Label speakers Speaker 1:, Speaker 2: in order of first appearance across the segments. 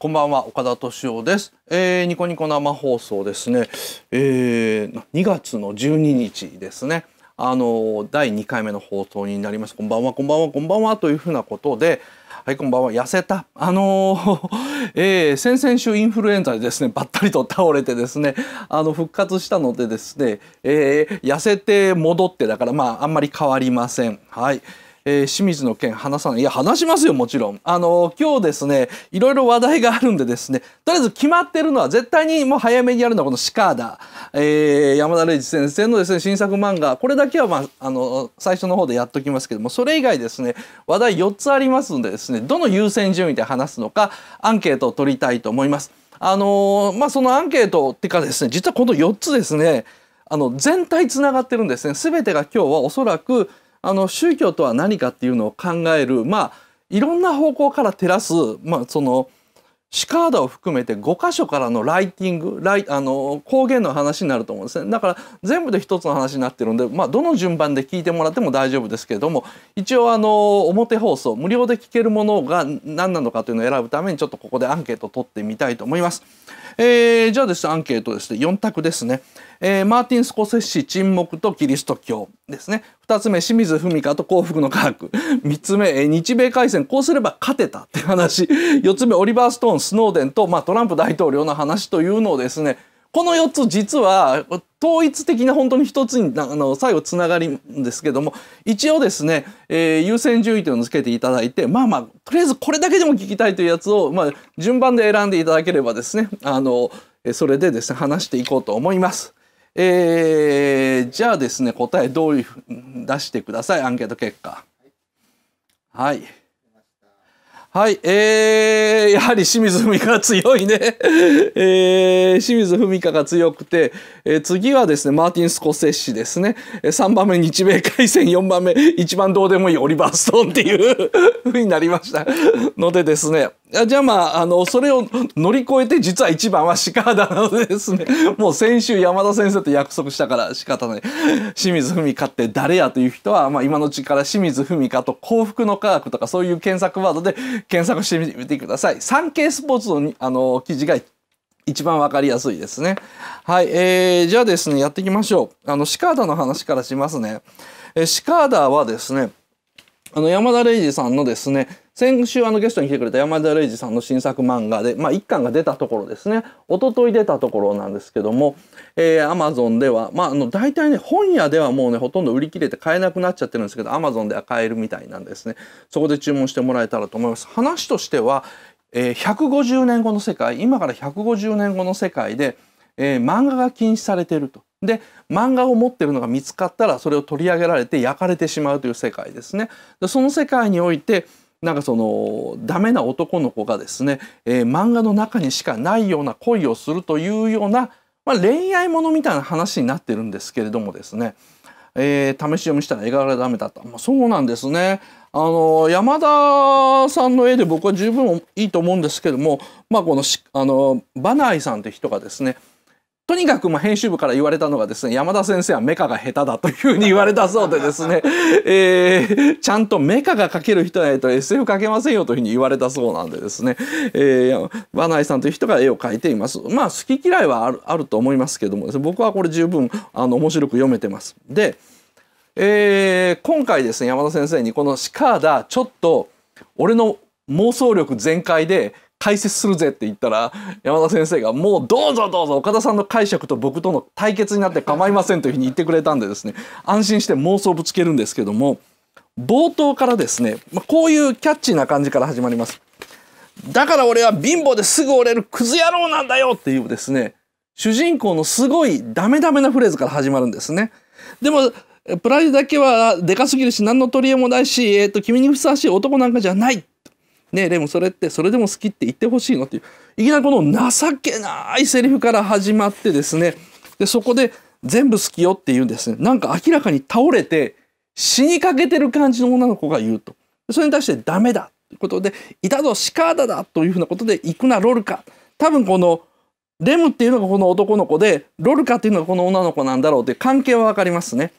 Speaker 1: こんばんは岡田敏夫です、えー、ニコニコ生放送ですね、えー、2月の12日ですねあの第2回目の放送になりますこんばんはこんばんはこんばんはというふうなことではいこんばんは痩せたあの えー、先々週インフルエンザでですねばったりと倒れてですねあの復活したのでですね、えー、痩せて戻ってだからまああんまり変わりませんはい。えー、清水の件話さないいや話しますよもちろんあの今日ですねいろいろ話題があるんでですねとりあえず決まってるのは絶対にもう早めにやるのはこの「シカーダ」えー、山田礼二先生のですね新作漫画これだけは、まあ、あの最初の方でやっときますけどもそれ以外ですね話題4つありますんでですねどの優先順位で話すのかアンケートを取りたいと思います。あのー、まあ、そのアンケートってかですね実はこの4つですねあの全体つながってるんですね全てが今日はおそらくあの宗教とは何かっていうのを考えるまあいろんな方向から照らす、まあ、そのシカードを含めて5箇所からのライティングライあの光源の話になると思うんですねだから全部で一つの話になってるんで、まあ、どの順番で聞いてもらっても大丈夫ですけれども一応あの表放送無料で聞けるものが何なのかというのを選ぶためにちょっとここでアンケートを取ってみたいと思います。えー、じゃあですね、アンケートですね、4択ですね。えー、マーティン・スコセッシ、沈黙とキリスト教ですね。2つ目、清水文香と幸福の科学。3つ目、えー、日米開戦、こうすれば勝てたって話。4つ目、オリバー・ストーン、スノーデンと、まあ、トランプ大統領の話というのをですね、この4つ実は統一的な本当に一つにあの最後つながりんですけども一応ですね、えー、優先順位というのをつけていただいてまあまあとりあえずこれだけでも聞きたいというやつを、まあ、順番で選んでいただければですねあのそれでですね話していこうと思います。えー、じゃあですね答えどういうふうに出してくださいアンケート結果。はいはい、えー、やはり清水文香が強いね、えー、清水文香が強くて、えー、次はですね、マーティン・スコセッシですね、3番目日米海戦、4番目一番どうでもいいオリバー・ストーンっていう風になりましたのでですね、じゃあまあ、あの、それを乗り越えて、実は一番は鹿だなのでですね、もう先週山田先生と約束したから仕方ない。清水文香って誰やという人は、まあ今のうちから清水文香と幸福の科学とかそういう検索ワードで検索してみてください。産経スポーツのあの記事が一番わかりやすいですね。はい、えー、じゃあですね、やっていきましょう。あの、鹿だの話からしますね。え鹿だはですね、あの、山田礼二さんのですね、先週あのゲストに来てくれた山田礼二さんの新作漫画で、まあ、1巻が出たところですね一昨日出たところなんですけども、えー、Amazon では、まあ、あの大体ね本屋ではもうねほとんど売り切れて買えなくなっちゃってるんですけど Amazon では買えるみたいなんですねそこで注文してもらえたらと思います話としては、えー、150年後の世界今から150年後の世界で、えー、漫画が禁止されてると。で漫画を持ってるのが見つかったらそれを取り上げられて焼かれてしまうという世界ですね。でその世界においてなんかそのダメな男の子がですね、えー、漫画の中にしかないような恋をするというような、まあ、恋愛ものみたいな話になってるんですけれどもですね、えー、試し読みしたら絵柄がダメだった、まあ、そうなんですねあの山田さんの絵で僕は十分いいと思うんですけども、まあ、このあのバナイさんって人がですねとにかくま編集部から言われたのがですね山田先生はメカが下手だというふうに言われたそうでですね、えー、ちゃんとメカが描ける人ないと SF 描けませんよというふうに言われたそうなんでですね、えー、バナさんという人が絵を描いていますまあ好き嫌いはあると思いますけども、ね、僕はこれ十分あの面白く読めてます。で、えー、今回ですね山田先生にこの「シカーダちょっと俺の妄想力全開で解説するぜって言ったら山田先生がもうどうぞどうぞ岡田さんの解釈と僕との対決になって構いませんというふうに言ってくれたんでですね安心して妄想をぶつけるんですけども冒頭からですね、まこういうキャッチーな感じから始まります。だから俺は貧乏ですぐ折れるクズ野郎なんだよっていうですね主人公のすごいダメダメなフレーズから始まるんですね。でもプライドだけはでかすぎるし何の取り柄もないし、えーと、君にふさわしい男なんかじゃないねでもそれってそれでも好きって言ってほしいのっていういきなりこの情けないセリフから始まってですねでそこで全部好きよって言うんですねなんか明らかに倒れて死にかけてる感じの女の子が言うとそれに対してダメだということでいたぞシカーダだというふうなことで行くなロルカ多分このレムっていうのがこの男の子でロルカっていうのがこの女の子なんだろうって関係は分かりますね。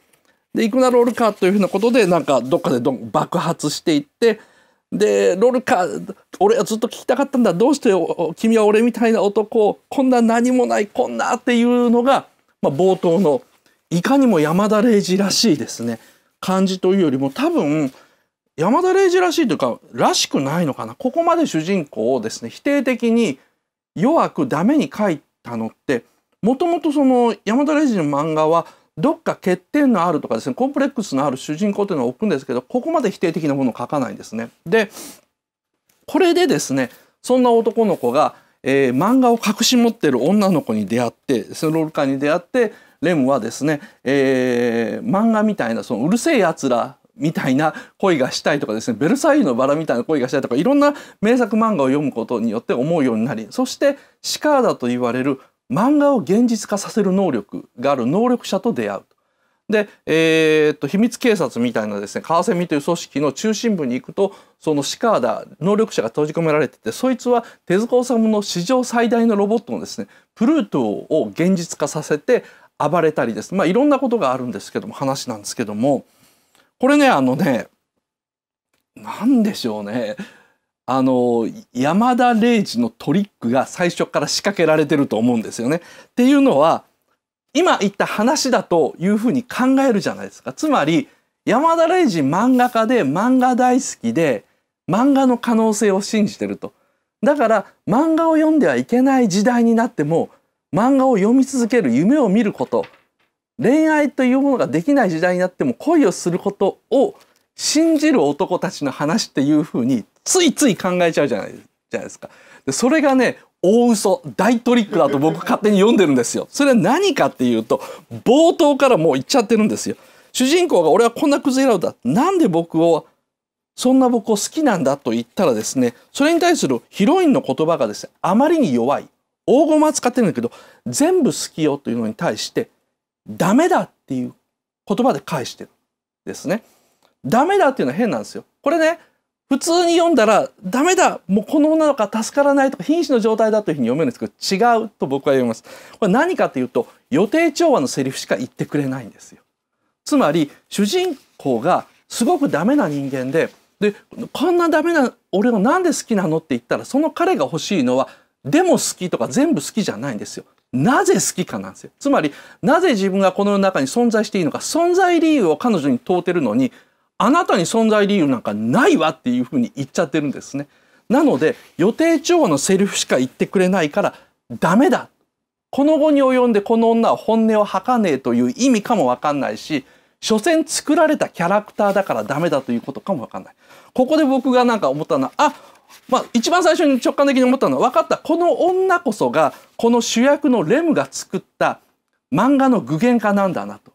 Speaker 1: で行くなロルカというふうなことでなんかどっかでどん爆発していってで、ロルカ、俺はずっと聞きたかったんだ。どうして君は俺みたいな男、こんな何もない、こんなっていうのが、まあ、冒頭の、いかにも山田礼二らしいですね。感じというよりも多分、山田礼二らしいというからしくないのかな。ここまで主人公をですね、否定的に弱くダメに書いたのって、もともとその山田礼二の漫画は、どっか欠点のあるとかですねコンプレックスのある主人公というのを置くんですけどここまで否定的なものを書かないんですね。でこれでですねそんな男の子が、えー、漫画を隠し持ってる女の子に出会ってスロールカーに出会ってレムはですね、えー、漫画みたいなそのうるせえやつらみたいな恋がしたいとかですね「ベルサイユのバラ」みたいな恋がしたいとかいろんな名作漫画を読むことによって思うようになりそしてシカーダと言われる漫画を現実化させる能力がある能力者と出会う。で、えー、っと秘密警察みたいなですねカワセミという組織の中心部に行くとそのシカーダ能力者が閉じ込められててそいつは手塚治虫の史上最大のロボットのですねプルートを現実化させて暴れたりですまあいろんなことがあるんですけども話なんですけどもこれねあのね何でしょうねあの山田零士のトリックが最初から仕掛けられてると思うんですよね。っていうのは今言った話だというふうに考えるじゃないですか。つまり山田零士漫画家で漫画大好きで漫画の可能性を信じてると。だから漫画を読んではいけない時代になっても漫画を読み続ける夢を見ること恋愛というものができない時代になっても恋をすることを信じる男たちの話っていうふうについつい考えちゃうじゃないじゃないですか。でそれがね大嘘大トリックだと僕勝手に読んでるんですよ。それは何かっていうと冒頭からもう言っちゃってるんですよ。主人公が俺はこんなクズ野郎だ。なんで僕をそんな僕を好きなんだと言ったらですねそれに対するヒロインの言葉がですねあまりに弱い大駒は使ってるんだけど全部好きよというのに対してダメだっていう言葉で返してるですね。ダメだっていうのは変なんですよ。これね普通に読んだらダメだもうこの女の子助からないとか瀕死の状態だというふうに読めるんですけど違うと僕は読みます。これ何かというと予定調和のセリフしか言ってくれないんですよ。つまり主人公がすごくダメな人間ででこんなダメな俺を何で好きなのって言ったらその彼が欲しいのはでも好きとか全部好きじゃないんですよ。なぜ好きかなんですよ。つまりなぜ自分がこの世の中に存在していいのか存在理由を彼女に問うてるのにあなたに存在理由なんかないわっていうふうに言っちゃってるんですね。なので予定調和のセリフしか言ってくれないからダメだこの後に及んでこの女は本音を吐かねえという意味かもわかんないし所詮作られたキャラクターだからダメだということかもわかんない。ここで僕がなんか思ったのはあまあ一番最初に直感的に思ったのは分かったこの女こそがこの主役のレムが作った漫画の具現化なんだなと。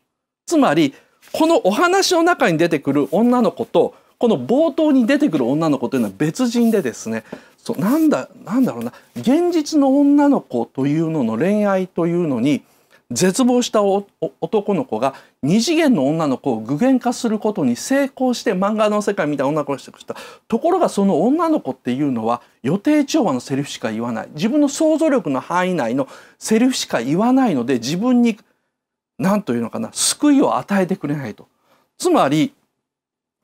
Speaker 1: つまりこのお話の中に出てくる女の子とこの冒頭に出てくる女の子というのは別人でですねそうなんだなんだろうな現実の女の子というのの恋愛というのに絶望した男の子が二次元の女の子を具現化することに成功して漫画の世界みたいな女の子をしてくしたところがその女の子っていうのは予定調和のセリフしか言わない自分の想像力の範囲内のセリフしか言わないので自分に何というのかな救いを与えてくれないと。つまり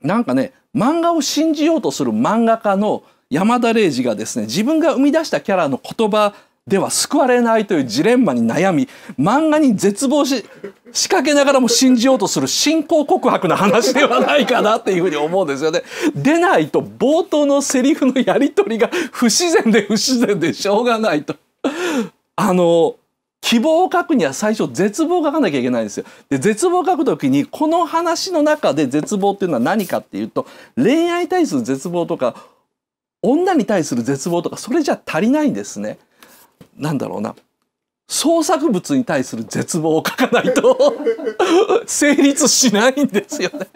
Speaker 1: なんかね漫画を信じようとする漫画家の山田玲二がですね自分が生み出したキャラの言葉では救われないというジレンマに悩み漫画に絶望し仕掛けながらも信じようとする信仰告白の話ではないかなっていうふうに思うんですよね。でないと冒頭のセリフのやり取りが不自然で不自然でしょうがないと。あの希望を書くには最初絶望を書かなきゃいけないんですよ。で絶望を書くときにこの話の中で絶望っていうのは何かっていうと恋愛に対する絶望とか女に対する絶望とかそれじゃ足りないんですね。なんだろうな創作物に対する絶望を書かないと 成立しないんですよね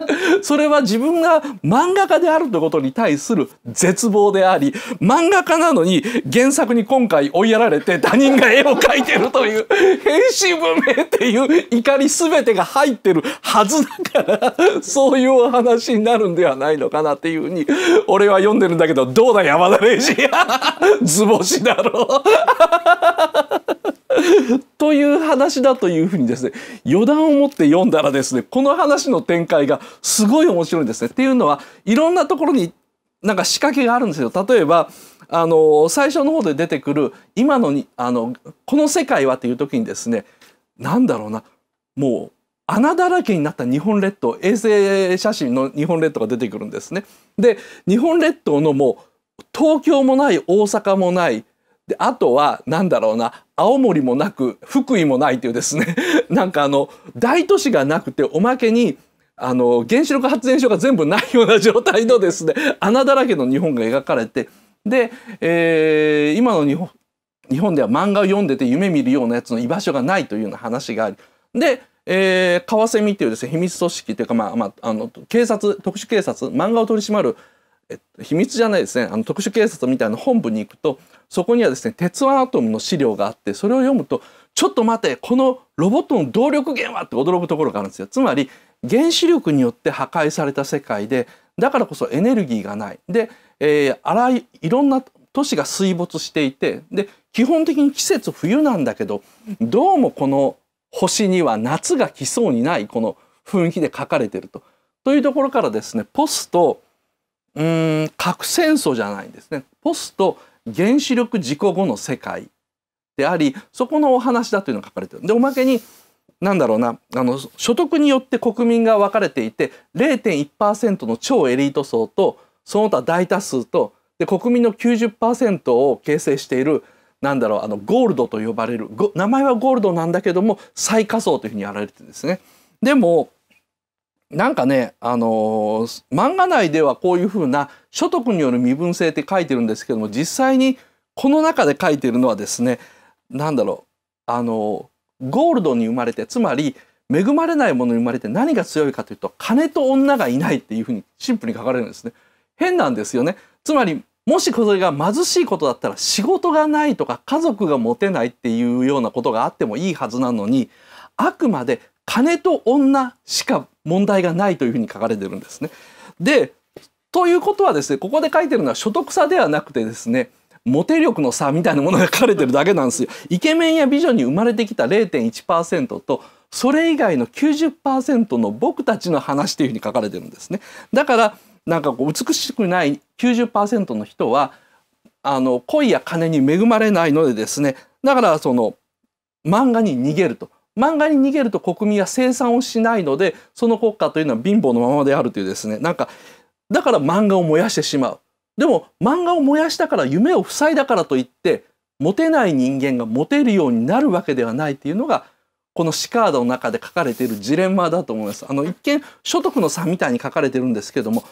Speaker 1: それは自分が漫画家であるということに対する絶望であり漫画家なのに原作に今回追いやられて他人が絵を描いてるという変身文明っていう怒り全てが入ってるはずだからそういうお話になるんではないのかなっていうふうに俺は読んでるんだけどどうだ山田礼二図星だろう という話だというふうにですね余談を持って読んだらですねこの話の展開がすごい面白いんですね。っていうのはいろんなところになんか仕掛けがあるんですよ。例えばあの最初の方で出てくる今のにあのこの世界はっていう時にですね何だろうなもう穴だらけになった日本列島衛星写真の日本列島が出てくるんですね。で日本列島のもう東京もない大阪もないであとは何だろうな青森もなく福井もないというですね なんかあの大都市がなくておまけにあの原子力発電所が全部ないような状態のですね穴だらけの日本が描かれてで、えー、今の日本日本では漫画を読んでて夢見るようなやつの居場所がないというような話がありで、えー、カワセミていうですね秘密組織というか、まあまあ、あの警察特殊警察漫画を取り締まる、えっと、秘密じゃないですねあの特殊警察みたいな本部に行くとそこにはですね鉄腕アトムの資料があってそれを読むとちょっと待てこのロボットの動力源はって驚くところがあるんですよ。つまり原子力によって破壊された世界でだからこそエネルギーがない。で、えー、あらいいろんな都市が水没していてで基本的に季節冬なんだけどどうもこの星には夏が来そうにないこの雰囲気で書かれてると。というところからですねポスとうん核戦争じゃないんですね。ポスト原子力事故後の世界でありそこのお話だというのが書かれてるでおまけになんだろうなあの所得によって国民が分かれていて0.1%の超エリート層とその他大多数とで国民の90%を形成しているなんだろうあのゴールドと呼ばれる名前はゴールドなんだけども最下層というふうにやられてるんですね。でもなんかね、あのー、漫画内ではこういうふうな所得による身分制って書いてるんですけども実際にこの中で書いてるのはですね何だろう、あのー、ゴールドに生まれてつまり恵まれないものに生まれて何が強いかというと金と女がいないっていうふうにシンプルに書かれるんですね。変なんですよね。つまりもしこれが貧しいことだったら仕事がないとか家族が持てないっていうようなことがあってもいいはずなのにあくまで金と女しか問題がないというふうに書かれてるんですね。でということはですねここで書いてるのは所得差ではなくてですねモテ力の差みたいなものが書かれてるだけなんですよ。イケメンや美女に生まれてきた0.1%とそれ以外の90%の僕たちの話というふうに書かれてるんですね。だからなんかこう美しくない90%の人はあの恋や金に恵まれないのでですねだからその漫画に逃げると漫画に逃げると国民は生産をしないのでその国家というのは貧乏のままであるというですねなんかだから漫画を燃やしてしまうでも漫画を燃やしたから夢を塞いだからといってモテない人間がモテるようになるわけではないっていうのがこのシカードの中で書かれているジレンマだと思います。あの一見所得の差みたいに書かれてるんですけども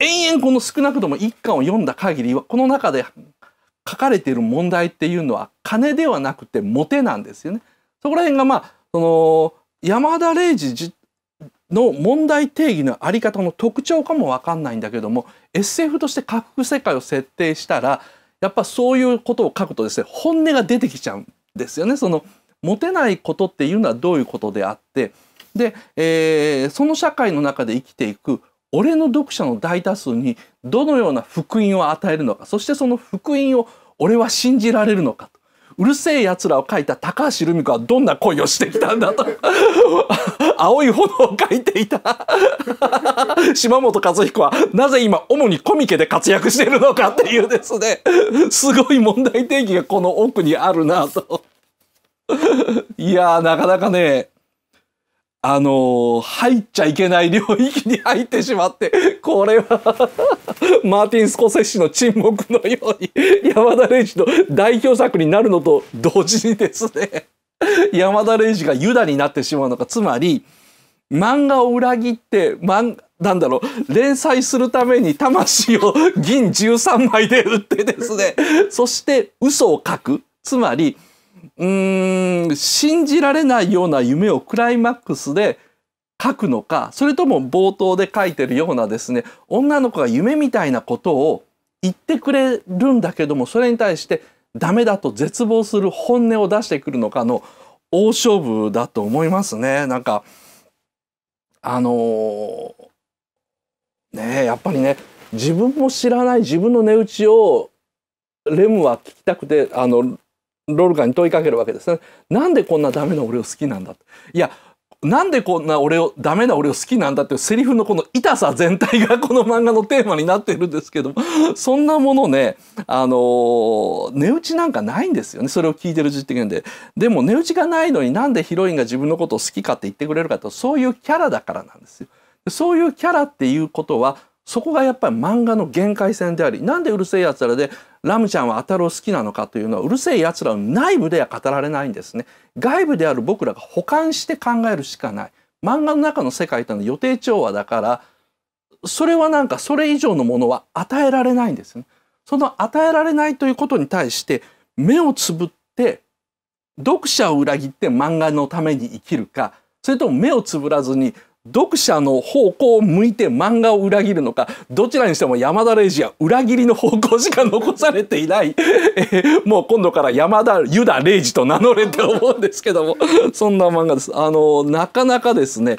Speaker 1: 延々この少なくとも一巻を読んだ限りはこの中で書かれている問題っていうのは金ではなくてモテなんですよね。そこら辺がまあその山田礼二の問題定義のあり方の特徴かも分かんないんだけども SF として架空世界を設定したらやっぱそういうことを書くとですね本音が出てきちゃうんですよね。そのモテないことっていうのはどういうことであってで、えー、その社会の中で生きていく俺の読者の大多数にどのような福音を与えるのかそしてその福音を俺は信じられるのかとうるせえやつらを描いた高橋留美子はどんな恋をしてきたんだと 青い炎を描いていた 島本和彦はなぜ今主にコミケで活躍しているのかっていうですねすごい問題提起がこの奥にあるなといやなかなかねあのー、入っちゃいけない領域に入ってしまって、これは マーティン・スコセッシの沈黙のように、山田レイジの代表作になるのと同時にですね山田レイジがユダになってしまうのか、つまり、漫画を裏切って、漫なんだろう、連載するために魂を銀13枚で売ってですね、そして嘘を書く。つまり、うん信じられないような夢をクライマックスで書くのかそれとも冒頭で書いてるようなですね女の子が夢みたいなことを言ってくれるんだけどもそれに対してダメだと絶望する本音を出してくるのかの大勝負だと思いますね。なんかあのー、ねやっぱりね自分も知らない自分の値打ちをレムは聞きたくてあのロルカに問いかけるわけですね。なんでこんなダメな俺を好きなんだいやなんでこんな俺をダメな俺を好きなんだっていうセリフのこの痛さ全体がこの漫画のテーマになっているんですけどそんなものねあの値打ちなんかないんですよねそれを聞いてる時点ででも値打ちがないのになんでヒロインが自分のことを好きかって言ってくれるかとそういうキャラだからなんですよそういうキャラっていうことはそこがやっぱり漫画の限界線でありなんで「うるせえやつらで」ラムちゃんはアタロ好きなのかというのはうるせえやつらの内部では語られないんですね。外部である僕らが補完して考えるしかない。漫画の中の世界というのは予定調和だからそれはなんかそれ以上のものは与えられないんですね。その与えられないということに対して目をつぶって読者を裏切って漫画のために生きるかそれとも目をつぶらずに読者の方向を向いて漫画を裏切るのかどちらにしても山田レイジは裏切りの方向しか残されていない もう今度から山田ユダレイと名乗れって思うんですけども そんな漫画です。あのなかなかですね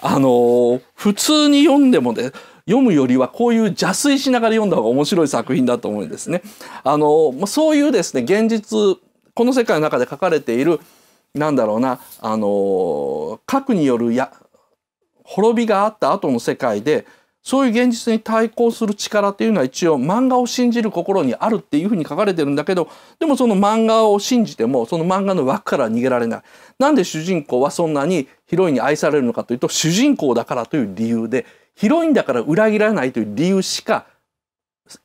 Speaker 1: あの普通に読んでもね読むよりはこういう邪推しながら読んだ方が面白い作品だと思うんですね。あのそういうですね現実この世界の中で書かれているなんだろうなあの核によるや滅びがあった後の世界でそういう現実に対抗する力っていうのは一応漫画を信じる心にあるっていうふうに書かれてるんだけどでもその漫画を信じてもその漫画の枠から逃げられない。なんで主人公はそんなにヒロインに愛されるのかというと主人公だからという理由でヒロインだから裏切らないという理由しか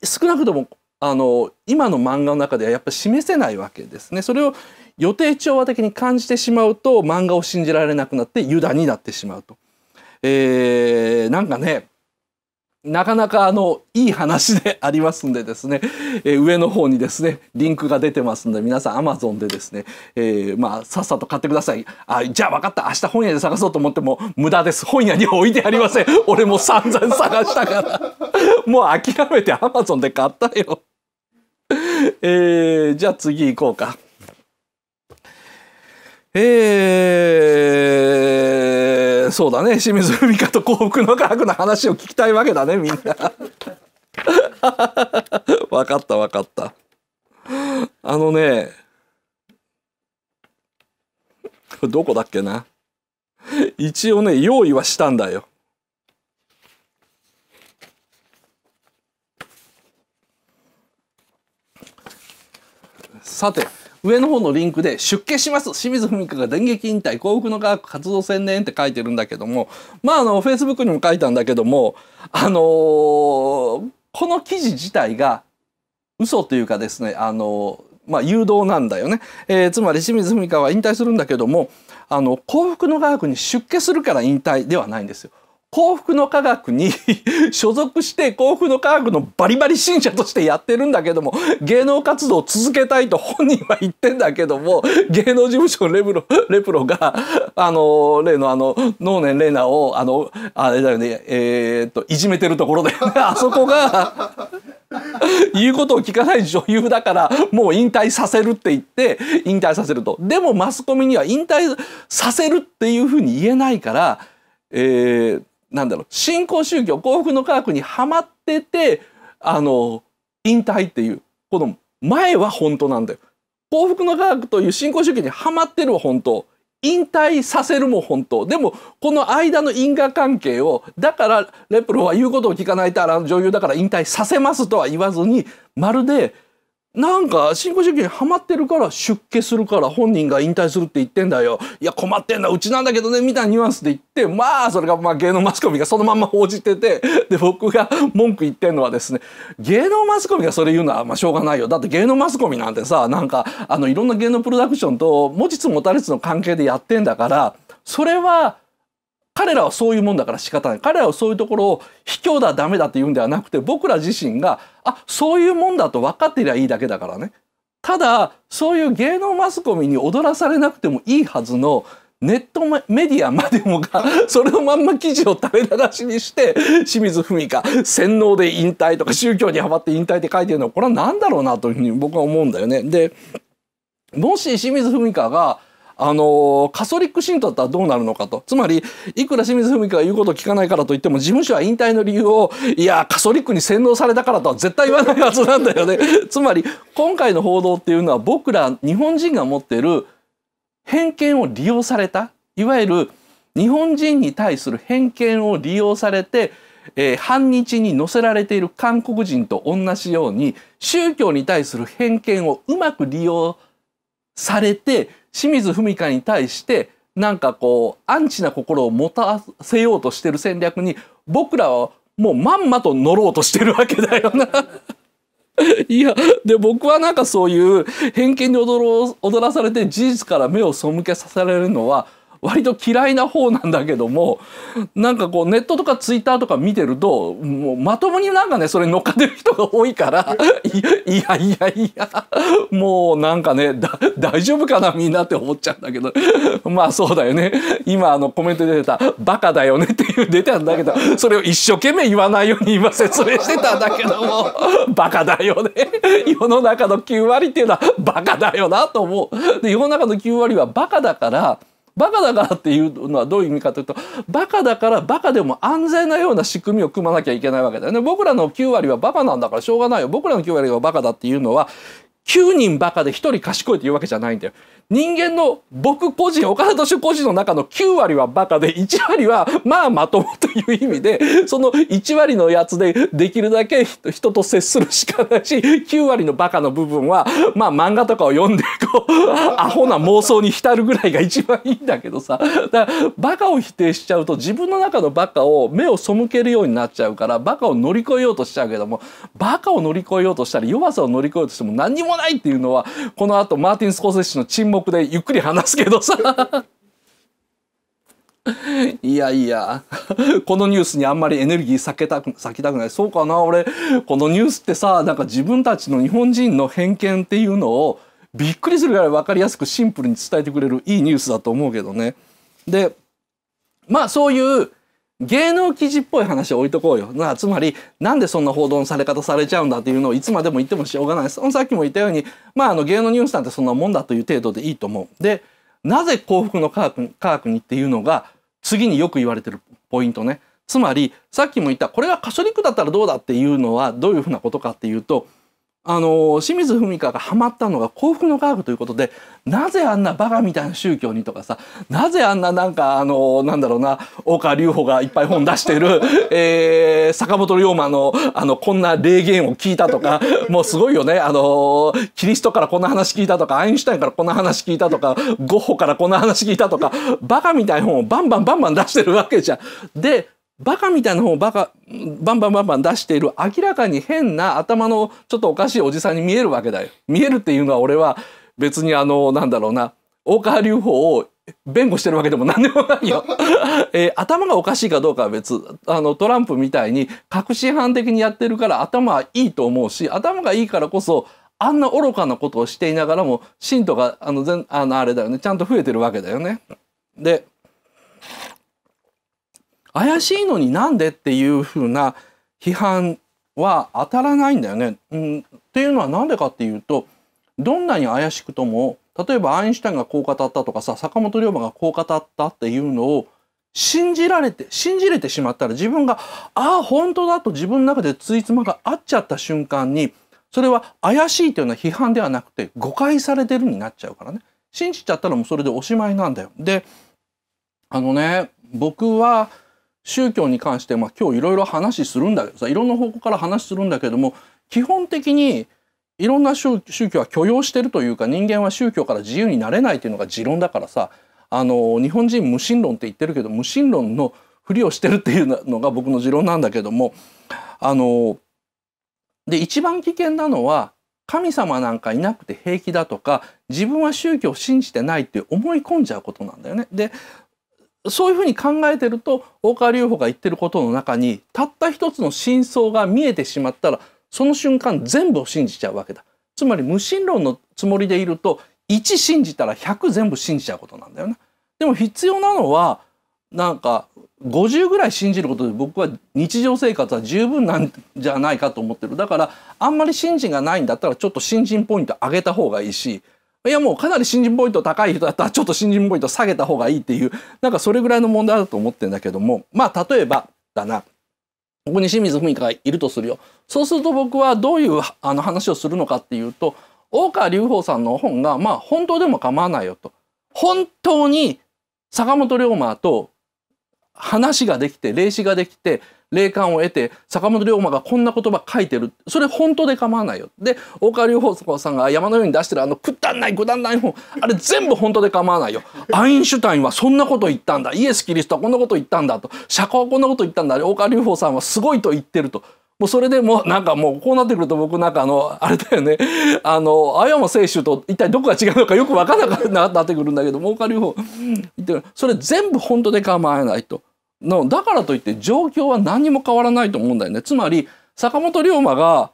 Speaker 1: 少なくともあの今の漫画の中ではやっぱ示せないわけですね。それを予定調和的に感じてしまうと漫画を信じられなくなって油断になってしまうと。えー、なんかねなかなかあのいい話でありますんでですね、えー、上の方にですねリンクが出てますんで皆さん Amazon でですね、えー、まあさっさと買ってくださいあじゃあ分かった明日本屋で探そうと思っても無駄です本屋に置いてありません 俺も散々探したから もう諦めて Amazon で買ったよえー、じゃあ次行こうか。えー、そうだね清水文香と幸福の科学の話を聞きたいわけだねみんな分 かった分かったあのねどこだっけな一応ね用意はしたんだよさて上の方のリンクで出家します清水文香が電撃引退幸福の科学活動宣伝って書いてるんだけども、まああの、フェイスブックにも書いたんだけども、あのー、この記事自体が嘘というかですね、あのー、まあ、誘導なんだよね、えー、つまり清水文香は引退するんだけどもあの幸福の科学に出家するから引退ではないんですよ幸福の科学に 所属して幸福の科学のバリバリ信者としてやってるんだけども芸能活動を続けたいと本人は言ってんだけども芸能事務所のレプロ レプロがあの例のあの能年玲奈をあのあれだよねえー、っといじめてるところで あそこが言うことを聞かない女優だからもう引退させるって言って引退させると。でもマスコミには引退させるっていうふうに言えないから、えー、なんだろう新興宗教幸福の科学にはまっててあの引退っていうこの前は本当なんだよ。幸福の科学という新興宗教にはまってるは本当引退させるも本当でもこの間の因果関係をだからレプロは言うことを聞かないとあの女優だから引退させますとは言わずにまるでなんか新興主義にハマってるから出家するから本人が引退するって言ってんだよいや困ってんだうちなんだけどねみたいなニュアンスで言ってまあそれがまあ芸能マスコミがそのまま報じててで僕が文句言ってんのはですね芸能マスコミがそれ言うのはまあしょうがないよだって芸能マスコミなんてさなんかあのいろんな芸能プロダクションと持ちつ持たれつの関係でやってんだからそれは彼らはそういうもんだから仕方ない彼らはそういうところを卑怯だダメだって言うんではなくて僕ら自身があそういうもんだと分かっていりゃいいだけだからねただそういう芸能マスコミに踊らされなくてもいいはずのネットメディアまでもが それをまんま記事を垂れ流しにして清水文香洗脳で引退とか宗教にハマって引退って書いてるのはこれは何だろうなというふうに僕は思うんだよね。でもし清水文香があのカソリック信徒だったらどうなるのかとつまりいくら清水文香が言うことを聞かないからといっても事務所は引退の理由をいやカソリックに洗脳されたからとは絶対言わないはずなんだよね つまり今回の報道っていうのは僕ら日本人が持ってる偏見を利用されたいわゆる日本人に対する偏見を利用されてえー、反日に乗せられている韓国人と同じように宗教に対する偏見をうまく利用されて清水文香に対してなんかこうアンチな心を持たせようとしてる戦略に僕らはもうまんまと乗ろうとしてるわけだよな いやで僕はなんかそういう偏見に踊らされて事実から目を背けさせられるのは割と嫌いな方なんだけどもなんかこうネットとかツイッターとか見てるともうまともになんかねそれ乗っかってる人が多いから いやいやいやもうなんかね大丈夫かなみんなって思っちゃうんだけど まあそうだよね今あのコメントで出てた「バカだよね」っていう出てたんだけどそれを一生懸命言わないように今説明してたんだけども バカだよね世の中の9割っていうのはバカだよなと思う。で世の中の9割はバカだからバカだからっていうのはどういう意味かというとバカだからバカでも安全なような仕組みを組まなきゃいけないわけだよね。僕らの9割はバカなんだからしょうがないよ。僕らの9割はバカだっていうのは9人バカで1人賢いっていうわけじゃないんだよ。人間の僕個人岡田敏夫個人の中の9割はバカで1割はまあまともという意味でその1割のやつでできるだけ人と接するしかないし9割のバカの部分はまあ漫画とかを読んでこう アホな妄想に浸るぐらいが一番いいんだけどさだからバカを否定しちゃうと自分の中のバカを目を背けるようになっちゃうからバカを乗り越えようとしちゃうけどもバカを乗り越えようとしたり弱さを乗り越えようとしても何にもないっていうのはこのあとマーティン・スコセッシの沈黙黙でゆっくり話すけどさいやいやこのニュースにあんまりエネルギー避けたく避けたくないそうかな俺このニュースってさなんか自分たちの日本人の偏見っていうのをびっくりするぐらい分かりやすくシンプルに伝えてくれるいいニュースだと思うけどね。でまあそういう芸能記事っぽい話を置いとこうよ。なつまり、なんでそんな報道のされ方されちゃうんだっていうのをいつまでも言ってもしょうがないです。さっきも言ったように、まあ、あの、芸能ニュースなんてそんなもんだという程度でいいと思う。で、なぜ幸福の科学科学にっていうのが、次によく言われてるポイントね。つまり、さっきも言った、これがカソリックだったらどうだっていうのは、どういうふうなことかっていうと、あの清水文香がハマったのが幸福の科学ということでなぜあんなバカみたいな宗教にとかさなぜあんななんかあのなんだろうな大川隆法がいっぱい本出してる、えー、坂本龍馬のあのこんな霊言を聞いたとかもうすごいよねあのキリストからこんな話聞いたとかアインシュタインからこんな話聞いたとかゴッホからこんな話聞いたとかバカみたいな本をバンバンバンバン出してるわけじゃん。でバカみたいな本をバカバンバンバンバン出している明らかに変な頭のちょっとおかしいおじさんに見えるわけだよ。見えるっていうのは俺は別にあのなんだろうな大川隆法を弁護してるわけでも何でもないよ、えー、頭がおかしいかどうかは別あのトランプみたいに確信犯的にやってるから頭はいいと思うし頭がいいからこそあんな愚かなことをしていながらも信徒があの全あのあれだよねちゃんと増えてるわけだよね。で怪しいのになんでっていうふうな批判は当たらないんだよね。うん、っていうのは何でかっていうとどんなに怪しくとも例えばアインシュタインがこう語ったとかさ坂本龍馬がこう語ったっていうのを信じられて信じれてしまったら自分がああ本当だと自分の中でついつまが合っちゃった瞬間にそれは怪しいというのは批判ではなくて誤解されてるになっちゃうからね信じちゃったらもうそれでおしまいなんだよ。であのね僕は宗教に関して、まあ、今日いろいろ話するんだけどさいろんな方向から話するんだけども基本的にいろんな宗教は許容してるというか人間は宗教から自由になれないというのが持論だからさあの日本人無神論って言ってるけど無神論のふりをしてるっていうのが僕の持論なんだけどもあので一番危険なのは神様なんかいなくて平気だとか自分は宗教を信じてないって思い込んじゃうことなんだよね。でそういうふうに考えてると大川隆法が言ってることの中にたった一つの真相が見えてしまったらその瞬間全部を信じちゃうわけだ。つまり無神論のつもりでいると1信じたら100全部信じちゃうことなんだよね。でも必要なのはなんか50ぐらい信じることで僕は日常生活は十分なんじゃないかと思ってるだからあんまり信心がないんだったらちょっと新人ポイント上げた方がいいしいやもうかなり新人ポイント高い人だったらちょっと新人ポイント下げた方がいいっていうなんかそれぐらいの問題だと思ってんだけどもまあ例えばだなここに清水文香がいるとするよそうすると僕はどういうあの話をするのかっていうと大川隆法さんの本がまあ本当でも構わないよと本当に坂本龍馬と話ができて霊視ができて霊感を得て坂本龍馬がこんな言葉書いてるそれ本当で構わないよで大川隆法さんが山のように出してるあのくだんないくだんない本あれ全部本当で構わないよアインシュタインはそんなこと言ったんだイエス・キリストはこんなこと言ったんだと釈迦はこんなこと言ったんだ大川隆法さんはすごいと言ってると。もうそれでもうなんかもうこうなってくると僕なんかあのあれだよねあの青山清舟と一体どこが違うのかよく分からなくなってくるんだけども大川隆法それ全部本当で構わないと。のだからといって状況は何も変わらないと思うんだよね。つまり坂本龍馬が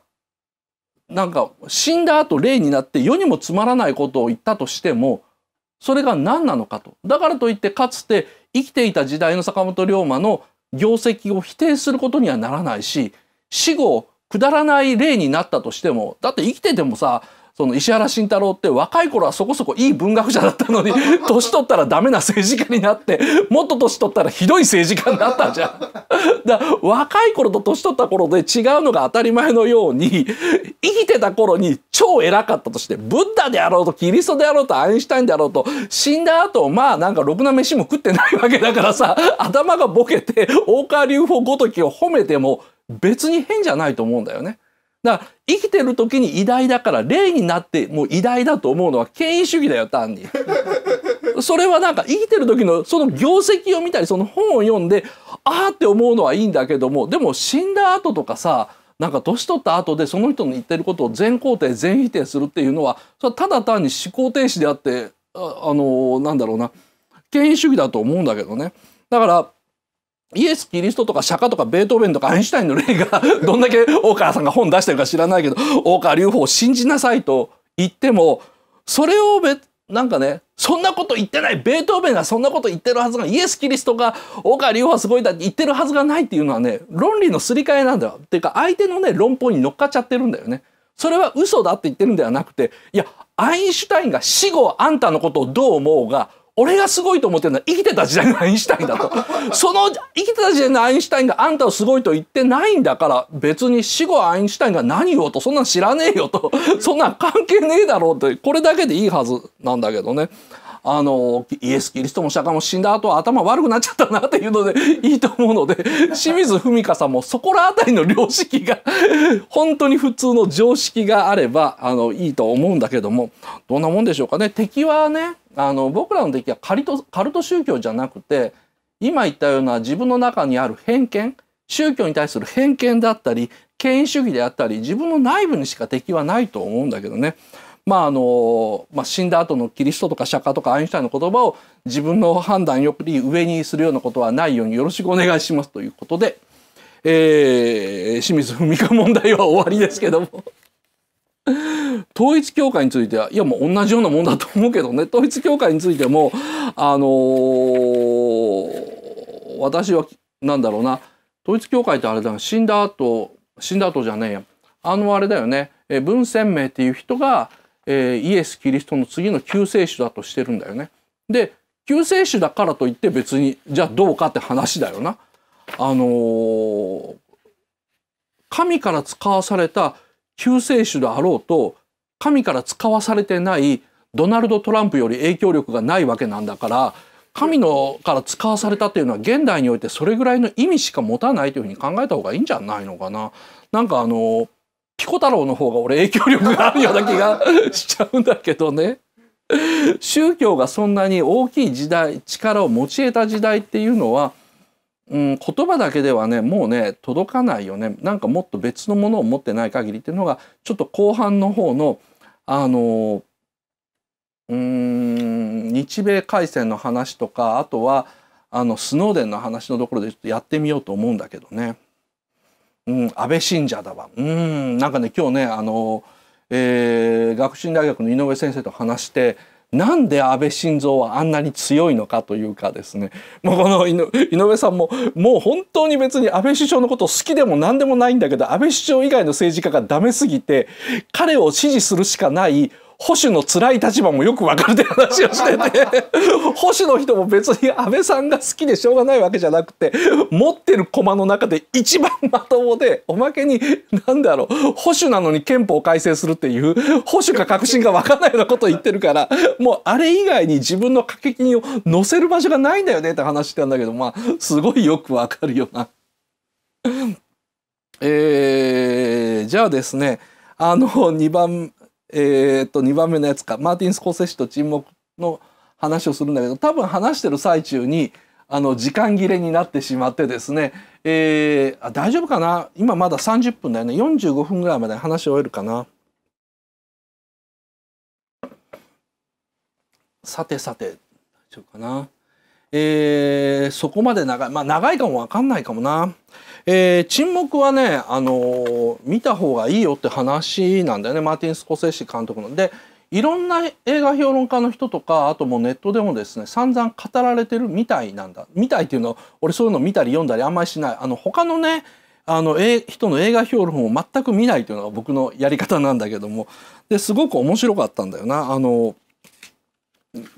Speaker 1: なんか死んだ後霊になって世にもつまらないことを言ったとしてもそれが何なのかと。だからといってかつて生きていた時代の坂本龍馬の業績を否定することにはならないし死後くだらない例になったとしてもだって生きててもさその石原慎太郎って若い頃はそこそこいい文学者だったのに、年取ったらダメな政治家になって、もっと年取ったらひどい政治家になったじゃん。だ若い頃と年取った頃で違うのが当たり前のように、生きてた頃に超偉かったとして、ブッダであろうとキリストであろうとアインシュタインであろうと、死んだ後、まあなんかろくな飯も食ってないわけだからさ、頭がボケて、大川隆法ごときを褒めても別に変じゃないと思うんだよね。だから生きてる時に偉大だから霊になってもう偉大だと思うのは権威主義だよ単に。それはなんか生きてる時のその業績を見たりその本を読んでああって思うのはいいんだけどもでも死んだ後とかさなんか年取った後でその人の言ってることを全肯定全否定するっていうのはそれはただ単に思考停止であってあのなんだろうな権威主義だと思うんだけどね。だからイエス・キリストとか釈迦とかベートーベンとかアインシュタインの例が どんだけ大川さんが本出してるか知らないけど大川隆法を信じなさいと言ってもそれを別なんかねそんなこと言ってないベートーベンがそんなこと言ってるはずがイエス・キリストが大川隆法はすごいだって言ってるはずがないっていうのはね論理のすり替えなんだよ。っていうか相手のね論法に乗っかっちゃってるんだよね。それは嘘だって言ってるんではなくていやアインシュタインが死後あんたのことをどう思うが俺がすごいと思ってるのは生きてた時代のアインシュタインだと その生きてた時代のアインシュタインがあんたをすごいと言ってないんだから別に死後アインシュタインが何をとそんなん知らねえよとそんなん関係ねえだろうってこれだけでいいはずなんだけどね。あのイエス・キリストも釈迦も死んだ後は頭悪くなっちゃったなっていうので いいと思うので清水文香さんもそこら辺りの良識が本当に普通の常識があればあのいいと思うんだけどもどんなもんでしょうかね敵はねあの僕らの敵はカルトカルト宗教じゃなくて今言ったような自分の中にある偏見宗教に対する偏見だったり権威主義であったり自分の内部にしか敵はないと思うんだけどね。まああのまあ、死んだ後のキリストとか釈迦とかアインシュタインの言葉を自分の判断より上にするようなことはないようによろしくお願いしますということで、えー、清水文香問題は終わりですけども 統一教会についてはいやもう同じようなもんだと思うけどね統一教会についてもあのー、私は何だろうな統一教会ってあれだ死んだ後死んだ後じゃねえやあのあれだよね文鮮明っていう人が、えー、イエス・キリストの次の救世主だとしてるんだよね。で救世主だからといって別にじゃあどうかって話だよな。あのー、神から使わされた救世主であろうと神から使わされてないドナルド・トランプより影響力がないわけなんだから神のから使わされたというのは現代においてそれぐらいの意味しか持たないというふうに考えた方がいいんじゃないのかな。なんかあのピコ太郎の方が俺影響力があるような気がしちゃうんだけどね。宗教がそんなに大きい時代力を持ち得た時代っていうのはうん、言葉だけではねもうね届かないよねなんかもっと別のものを持ってない限りっていうのがちょっと後半の方のあのうん日米開戦の話とかあとはあのスノーデンの話のところでちょっとやってみようと思うんだけどね。うん、安倍信者だわ。うん、なんかね今日ねあの、えー、学習院大学の井上先生と話してなんで安倍晋三はあんなに強いのかというかですねもうこの井上さんももう本当に別に安倍首相のこと好きでも何でもないんだけど安倍首相以外の政治家がダメすぎて彼を支持するしかない保守の辛い立場もよくわかるって話をしてて保守の人も別に安倍さんが好きでしょうがないわけじゃなくて持ってる駒の中で一番まともでおまけに何だろう保守なのに憲法改正するっていう保守か革新か分かんないようなことを言ってるからもうあれ以外に自分の掛け金を載せる場所がないんだよねって話してたんだけどまあすごいよくわかるよなえじゃあですねあの2番えー、っと2番目のやつかマーティン・スコセッシと沈黙の話をするんだけど多分話してる最中にあの時間切れになってしまってですね、えー、大丈夫かな今まだ30分だよね45分ぐらいまで話し終えるかな。さてさて大丈夫かな。えー、そこまで長い、まあ長いかもわかんないかもな。えー、沈黙はね、あのー、見た方がいいよって話なんだよね、マーティン・スコセッシ監督の。で、いろんな映画評論家の人とか、あともうネットでもですね、散々語られてるみたいなんだ。みたいっていうのは、俺そういうの見たり読んだりあんまりしない。あの、他のね、あの、えー、人の映画評論を全く見ないというのが僕のやり方なんだけども、ですごく面白かったんだよな。あのー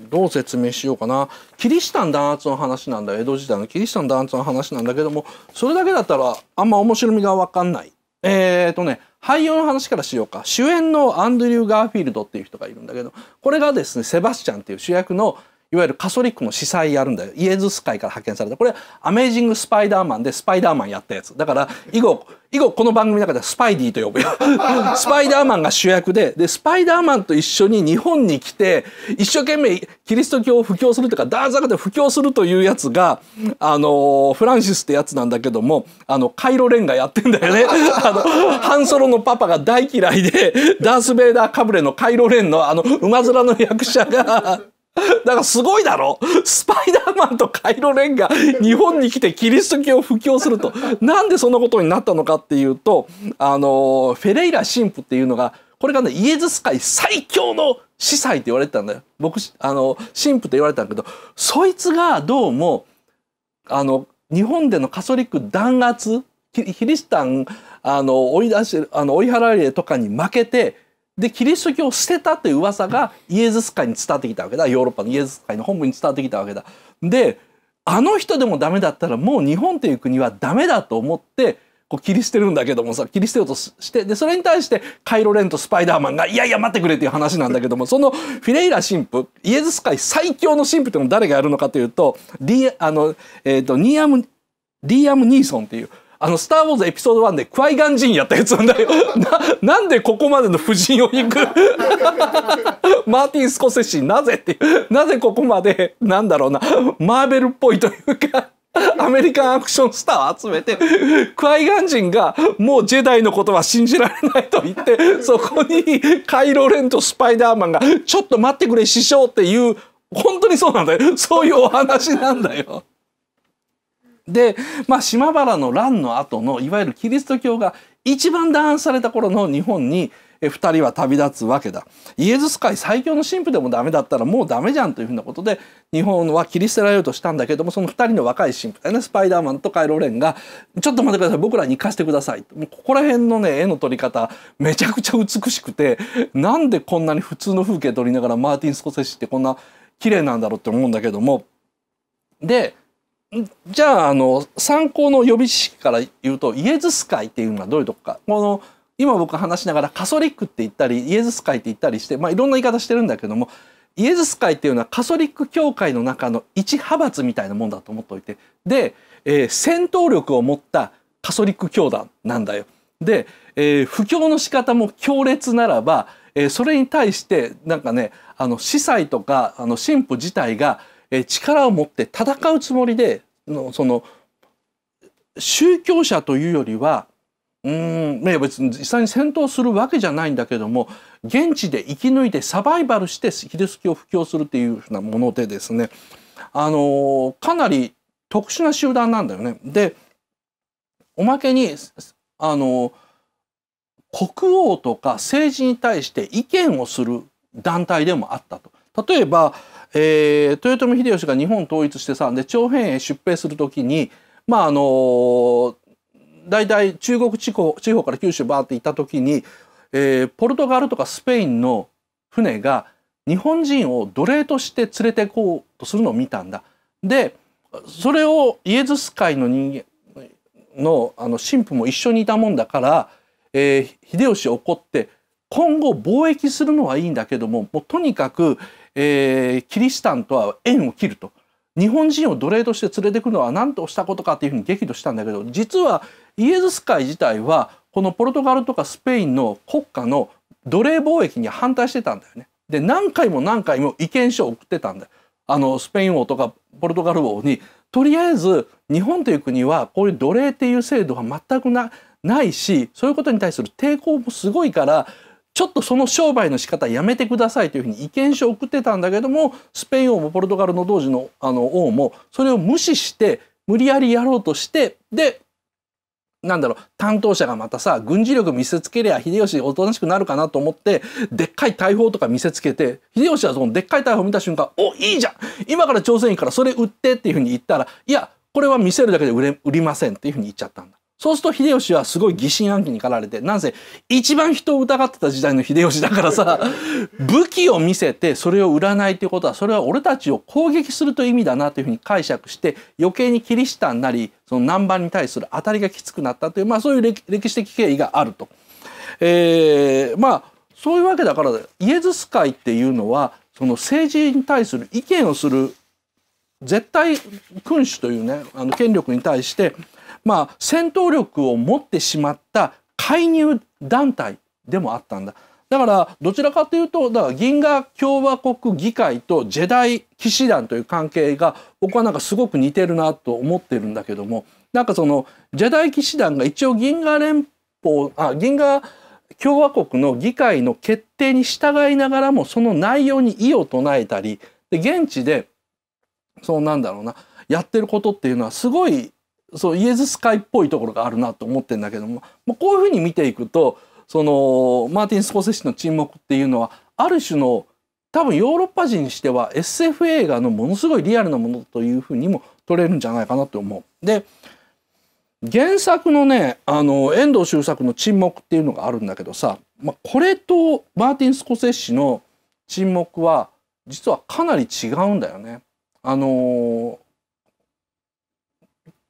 Speaker 1: どう説明しようかなキリシタン弾圧の話なんだ江戸時代のキリシタン弾圧の話なんだけどもそれだけだったらあんま面白みが分かんないえーとね俳優の話からしようか主演のアンドリュー・ガーフィールドっていう人がいるんだけどこれがですねセバスチャンっていう主役のいわゆるカソリックの司祭やるんだよイエズス会から派遣されたこれアメージング・スパイダーマンでスパイダーマンやったやつだから以後以後この番組の中ではスパイディーと呼ぶよ スパイダーマンが主役ででスパイダーマンと一緒に日本に来て一生懸命キリスト教を布教するとかダーザクで布教するというやつがあのフランシスってやつなんだけどもあのカイロレンがやってんだよね あのハンソロのパパが大嫌いでダース・ベイダーかぶれのカイロレンのあの馬面の役者がなんかすごいだろスパイダーマンとカイロレンが 日本に来てキリスト教を布教すると。なんでそんなことになったのかっていうと、あの、フェレイラ神父っていうのが、これがね、イエズス界最強の司祭って言われてたんだよ。僕、あの、神父って言われてたんだけど、そいつがどうも、あの、日本でのカソリック弾圧、キリシタン、あの、追い出しあの、追い払われとかに負けて、でキリスト教を捨てたという噂がイエズス会に伝わってきたわけだヨーロッパのイエズス会の本部に伝わってきたわけだ。であの人でもダメだったらもう日本という国はダメだと思ってこう切り捨てるんだけどもさ切り捨てようとしてでそれに対してカイロ・レンとスパイダーマンが「いやいや待ってくれ」っていう話なんだけどもそのフィレイラ神父イエズス会最強の神父ってのを誰がやるのかというとリあの、えーと、ニアムリーアム・ニーソンっていうあの、スター・ウォーズエピソード1でクワイガンジンやったやつなんだよ。な、なんでここまでの夫人を行く マーティン・スコセッシーなぜっていう、なぜここまで、なんだろうな、マーベルっぽいというか、アメリカンアクションスターを集めて、クワイガン人がもうジェダイのことは信じられないと言って、そこにカイロレンとスパイダーマンが、ちょっと待ってくれ師匠っていう、本当にそうなんだよ。そういうお話なんだよ。で、まあ、島原の乱の後のいわゆるキリスト教が一番弾圧された頃の日本に二人は旅立つわけだイエズス会最強の神父でもダメだったらもうダメじゃんというふうなことで日本は切り捨てられようとしたんだけどもその二人の若い神父だよねスパイダーマンとカイロレンが「ちょっと待ってください僕らに行かせてください」もうここら辺のね絵の撮り方めちゃくちゃ美しくてなんでこんなに普通の風景撮りながらマーティン・スコセッシってこんな綺麗なんだろうって思うんだけどもでじゃああの参考の予備知識から言うとイエズス会っていうのはどういうとこかこの今僕話しながらカソリックって言ったりイエズス会って言ったりして、まあ、いろんな言い方してるんだけどもイエズス会っていうのはカソリック教会の中の一派閥みたいなもんだと思っておいてで、えー、戦闘力を持ったカソリック教団なんだよ。で、えー、布教の仕方も強烈ならば、えー、それに対してなんかねあの司祭とかあの神父自体がえ力を持って戦うつもりでのその宗教者というよりはうん別に実際に戦闘するわけじゃないんだけども現地で生き抜いてサバイバルしてヒレスキを布教するというふうなものでですねあのかなり特殊な集団なんだよね。でおまけにあの国王とか政治に対して意見をする団体でもあったと。例えば、えー、豊臣秀吉が日本統一してさで長編へ出兵する時にまああのー、大体中国地方地方から九州バーって行った時に、えー、ポルトガルとかスペインの船が日本人を奴隷として連れてこうとするのを見たんだ。でそれをイエズス会の人間のあの神父も一緒にいたもんだから、えー、秀吉怒って今後貿易するのはいいんだけどももうとにかく、えー、キリシタンとは縁を切ると日本人を奴隷として連れてくのは何としたことかというふうに激怒したんだけど実はイエズス会自体はこのポルトガルとかスペインの国家の奴隷貿易に反対してたんだよね。で何回も何回も意見書を送ってたんだよ。あのスペイン王とかポルトガル王にとりあえず日本という国はこういう奴隷っていう制度は全くないしそういうことに対する抵抗もすごいからちょっとその商売の仕方やめてくださいというふうに意見書を送ってたんだけどもスペイン王もポルトガルの同時のあの王もそれを無視して無理やりやろうとしてでなんだろう担当者がまたさ軍事力見せつけりゃ秀吉おとなしくなるかなと思ってでっかい大砲とか見せつけて秀吉はそのでっかい大砲見た瞬間「おいいじゃん今から朝鮮からそれ売って」っていうふうに言ったら「いやこれは見せるだけで売れ売りません」っていうふうに言っちゃったんだ。そうすると秀吉はすごい疑心暗鬼に駆られてなんせ一番人を疑ってた時代の秀吉だからさ 武器を見せてそれを売らないっていうことはそれは俺たちを攻撃するという意味だなというふうに解釈して余計にキリシタンなりその南蛮に対する当たりがきつくなったという、まあ、そういう歴史的経緯があると。えー、まあそういうわけだからイエズス会っていうのはその政治に対する意見をする絶対君主というねあの権力に対してまあ、戦闘力を持ってしまった介入団体でもあったんだ。だからどちらかというとだから銀河共和国議会とジェダイ騎士団という関係が僕はなんかすごく似てるなと思ってるんだけどもなんかそのジェダイ騎士団が一応銀河連邦あ銀河共和国の議会の決定に従いながらもその内容に異を唱えたりで現地でそうなんだろうなやってることっていうのはすごいそうイエズス会っぽいところがあるなと思ってんだけども、まあ、こういうふうに見ていくとそのマーティン・スコセッシの沈黙っていうのはある種の多分ヨーロッパ人にしては SF 映画のものすごいリアルなものというふうにも取れるんじゃないかなと思う。で原作のねあの遠藤周作の「沈黙」っていうのがあるんだけどさ、まあ、これとマーティン・スコセッシの「沈黙」は実はかなり違うんだよね。あのー、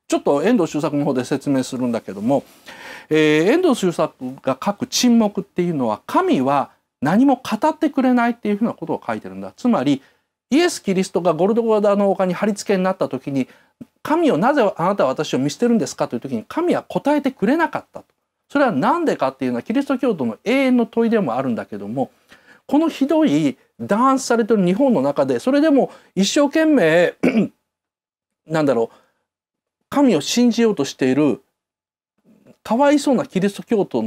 Speaker 1: ちょっと遠藤周作の方で説明するんだけども、えー、遠藤周作が書く沈黙っていうのは神は何も語ってくれないっていうふうなことを書いてるんだつまりイエス・キリストがゴルドゴダの丘に貼り付けになった時に神をなぜあなたは私を見捨てるんですかという時に神は答えてくれなかったとそれは何でかっていうのはキリスト教徒の永遠の問いでもあるんだけどもこのひどい弾圧されてる日本の中でそれでも一生懸命 なんだろう神を信じようとしているかわいそうなキリスト教徒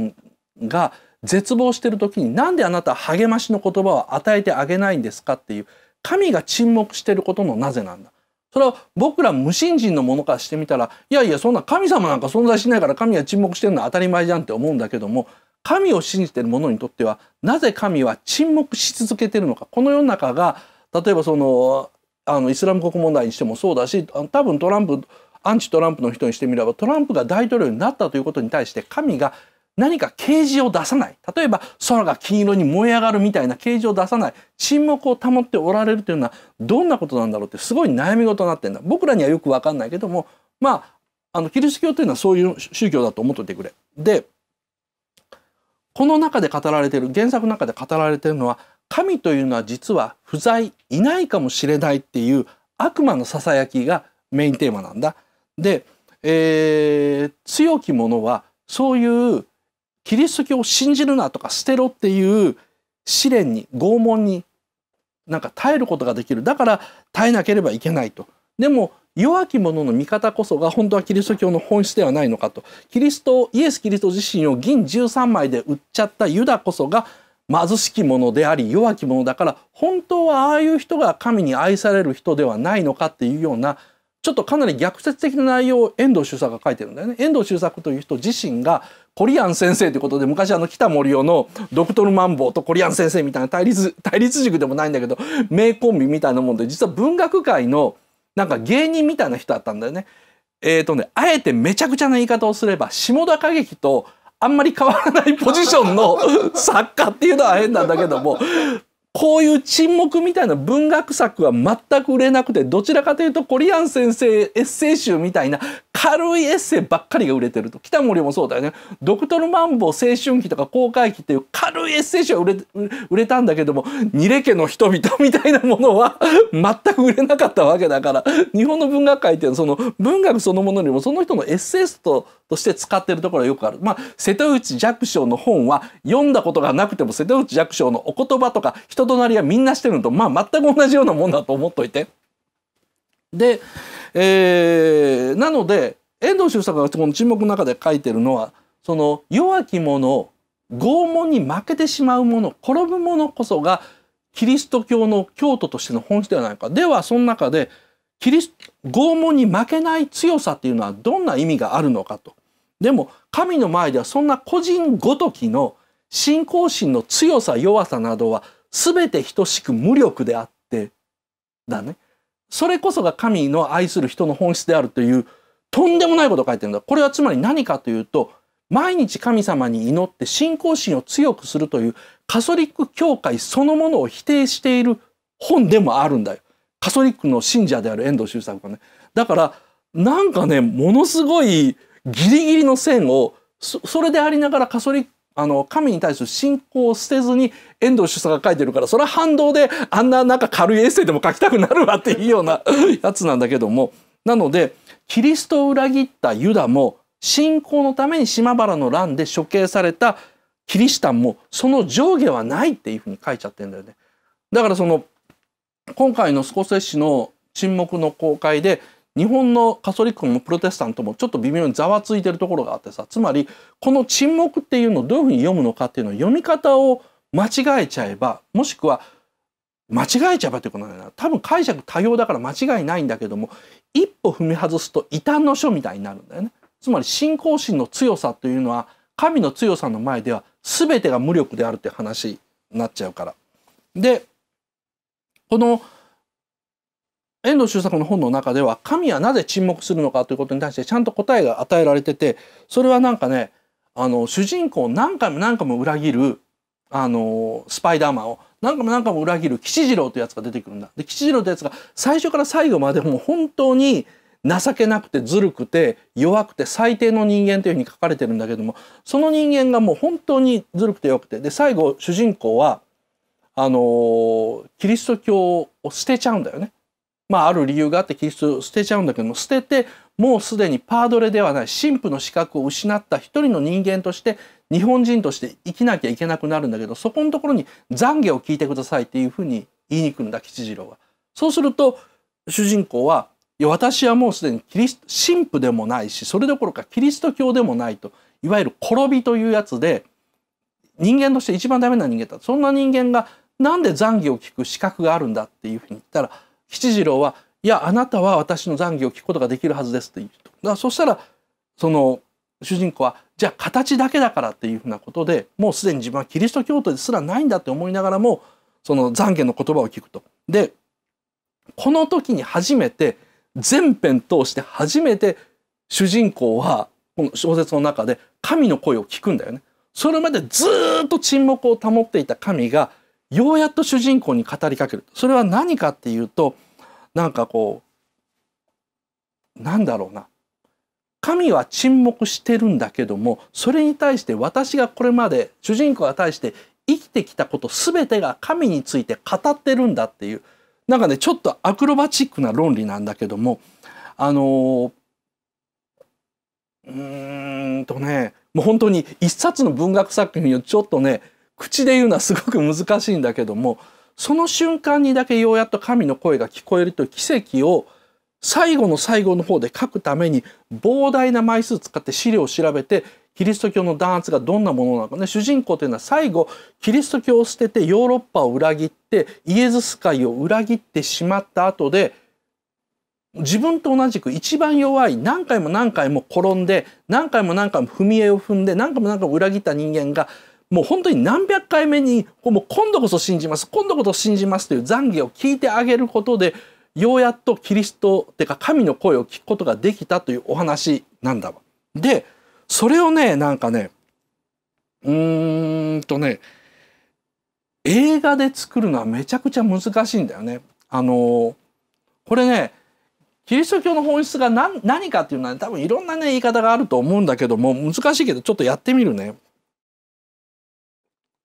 Speaker 1: が絶望してる時に何であなた励ましの言葉を与えてあげないんですかっていう神が沈黙してることのなぜなんだそれは僕ら無信心のものからしてみたらいやいやそんな神様なんか存在しないから神が沈黙してるのは当たり前じゃんって思うんだけども神を信じてる者にとってはなぜ神は沈黙し続けてるのかこの世の中が例えばそのあのイスラム国問題にしてもそうだし多分トランプアンチトランプの人にしてみればトランプが大統領になったということに対して神が何か啓示を出さない例えば空が金色に燃え上がるみたいな啓示を出さない沈黙を保っておられるというのはどんなことなんだろうってすごい悩み事になってんだ僕らにはよく分かんないけどもまああのキリスト教というのはそういう宗教だと思っといてくれ。でこの中で語られている原作の中で語られているのは神というのは実は不在いないかもしれないっていう悪魔のささやきがメインテーマなんだ。で、えー、強き者はそういうキリスト教を信じるなとか捨てろっていう試練に拷問になんか耐えることができるだから耐えなければいけないと。でも弱き者の味方こそが本当はキリスト教の本質ではないのかとキリストイエス・キリスト自身を銀13枚で売っちゃったユダこそが貧しき者であり弱き者だから本当はああいう人が神に愛される人ではないのかっていうようなちょっとかなり逆説的な内容を遠藤周作が書いてるんだよね。遠藤周作という人自身がコリアン先生ということで昔あの北森夫のドクトルマンボウとコリアン先生みたいな対立対立軸でもないんだけど名コンビみたいなもんで実は文学界のなんか芸人みたいな人だったんだよね。えっ、ー、とねあえてめちゃくちゃな言い方をすれば下田歌劇とあんまり変わらないポジションの作家っていうのは変なんだけどもこういう沈黙みたいな文学作は全く売れなくてどちらかというとコリアン先生エッセイ集みたいな軽いエッセイばっかりが売れてると北森もそうだよね「ドクトルマンボ青春期」とか「公開期」っていう軽いエッセイ集は売れ売れたんだけども「ニレ家の人々」みたいなものは 全く売れなかったわけだから日本の文学界っていうのはその文学そのものよりもその人のエッセイストとして使ってるところがよくある。まあ、瀬戸内寂聴の本は読んだことがなくても瀬戸内寂聴のお言葉とか人となりはみんなしてるのとまあ全く同じようなもんだと思っといて。でえー、なので遠藤周作がこの「沈黙」の中で書いてるのはその弱き者拷問に負けてしまう者転ぶ者こそがキリスト教の教徒としての本質ではないか。ではその中でキリス拷問に負けない強さっていうのはどんな意味があるのかと。でも神の前ではそんな個人ごときの信仰心の強さ弱さなどは全て等しく無力であってだね。それこそが神の愛する人の本質であるというとんでもないことを書いてるんだ。これはつまり何かというと、毎日神様に祈って信仰心を強くするというカソリック教会そのものを否定している本でもあるんだよ。カソリックの信者である遠藤周作がね。だから、なんかね、ものすごいギリギリの線をそれでありながらカソリックあの神に対する信仰を捨てずに遠藤主査が書いてるからそれは反動であんななんか軽いエッセイでも書きたくなるわっていうような やつなんだけどもなのでキリストを裏切ったユダも信仰のために島原の乱で処刑されたキリシタンもその上下はないっていうふうに書いちゃってんだよね。だからその今回のスコセッシの沈黙の公開で日本のカトリックもプロテスタントもちょっと微妙にざわついてるところがあってさつまりこの沈黙っていうのをどういうふうに読むのかっていうのを読み方を間違えちゃえばもしくは間違えちゃえばってことなんだな多分解釈多様だから間違いないんだけども一歩踏み外すと異端の書みたいになるんだよね。つまり信仰心の強さというのは神の強さの前では全てが無力であるって話になっちゃうから。でこの「遠藤周作の本の中では神はなぜ沈黙するのかということに対してちゃんと答えが与えられててそれはなんかねあの主人公を何回も何回も裏切るあのスパイダーマンを何回も何回も裏切る吉次郎というやつが出てくるんだ。で吉次郎というやつが最初から最後までもう本当に情けなくてずるくて弱くて最低の人間というふうに書かれてるんだけどもその人間がもう本当にずるくて弱くてで最後主人公はあのキリスト教を捨てちゃうんだよね。まあ、ある理由があってキリストを捨てちゃうんだけども捨ててもうすでにパードレではない神父の資格を失った一人の人間として日本人として生きなきゃいけなくなるんだけどそこのところに懺悔を聞いてくださいっていうふうに言いに来るんだ吉次郎は。そうすると主人公は私はもうすでにキリスト神父でもないしそれどころかキリスト教でもないといわゆる転びというやつで人間として一番ダメな人間だそんな人間がなんで懺悔を聞く資格があるんだっていうふうに言ったら七次郎は「いやあなたは私の懺悔を聞くことができるはずです」と言うと。だそしたらその主人公はじゃあ形だけだからっていうふうなことでもうすでに自分はキリスト教徒ですらないんだって思いながらもその懺悔の言葉を聞くと。でこの時に初めて全編通して初めて主人公はこの小説の中で神の声を聞くんだよね。それまでずっと沈黙を保っていた神がようやっと主人公に語りかけるそれは何かっていうとなんかこうなんだろうな神は沈黙してるんだけどもそれに対して私がこれまで主人公が対して生きてきたこと全てが神について語ってるんだっていうなんかねちょっとアクロバチックな論理なんだけどもあのうーんとねもう本当に一冊の文学作品をちょっとね口で言うのはすごく難しいんだけどもその瞬間にだけようやっと神の声が聞こえるという奇跡を最後の最後の方で書くために膨大な枚数使って資料を調べてキリスト教の弾圧がどんなものなのかね主人公というのは最後キリスト教を捨ててヨーロッパを裏切ってイエズス会を裏切ってしまった後で自分と同じく一番弱い何回も何回も転んで何回も何回も踏み絵を踏んで何回も何回も裏切った人間がもう本当に何百回目に、もう今度こそ信じます、今度こそ信じますという懺悔を聞いてあげることで、ようやっとキリストってか神の声を聞くことができたというお話なんだわ。で、それをね、なんかね、うーんとね、映画で作るのはめちゃくちゃ難しいんだよね。あのこれね、キリスト教の本質が何何かっていうのは、ね、多分いろんなね言い方があると思うんだけども難しいけどちょっとやってみるね。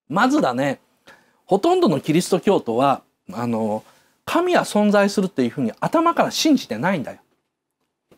Speaker 1: まずだねほとんどのキリスト教徒はあの神は存在するっていうふうに頭から信じてないんだよ。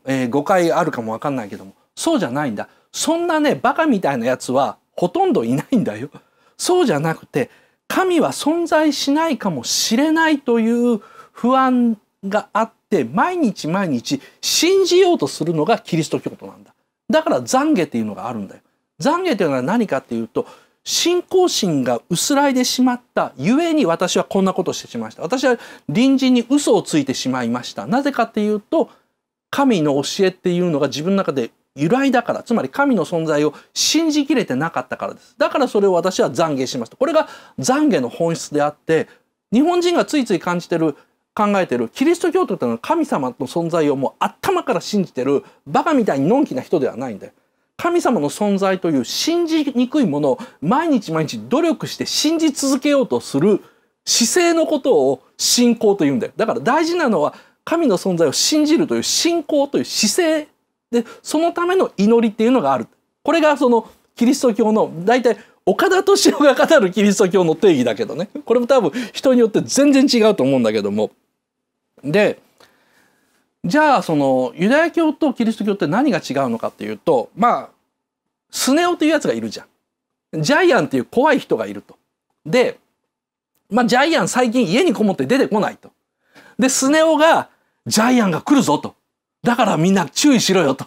Speaker 1: えー、誤解あるかもわかんないけどもそうじゃないんだ。そんなねバカみたいなやつはほとんどいないんだよ。そうじゃなくて神は存在しないかもしれないという不安があって毎日毎日信じようとするのがキリスト教徒なんだ。だから懺悔っていうのがあるんだよ。懺悔というのは何かっていうと信仰心が薄らいでしまったゆえに私はこんなことをしてしまいました私は隣人に嘘をついてしまいましたなぜかっていうと神の教えっていうのが自分の中で由来だからつまり神の存在を信じきれてなかったからですだからそれを私は懺悔しましたこれが懺悔の本質であって日本人がついつい感じてる考えてるキリスト教徒っていうのは神様の存在をもう頭から信じてるバカみたいにのんきな人ではないんで神様の存在という信じにくいものを毎日毎日努力して信じ続けようとする姿勢のことを信仰というんだよ。だから大事なのは神の存在を信じるという信仰という姿勢で、そのための祈りっていうのがある。これがそのキリスト教の大体岡田敏夫が語るキリスト教の定義だけどね。これも多分人によって全然違うと思うんだけども。で、じゃあそのユダヤ教とキリスト教って何が違うのかっていうとまあスネ夫というやつがいるじゃん。ジャイアンっていう怖い人がいると。で、まあ、ジャイアン最近家にこもって出てこないと。で、スネ夫がジャイアンが来るぞと。だからみんな注意しろよと。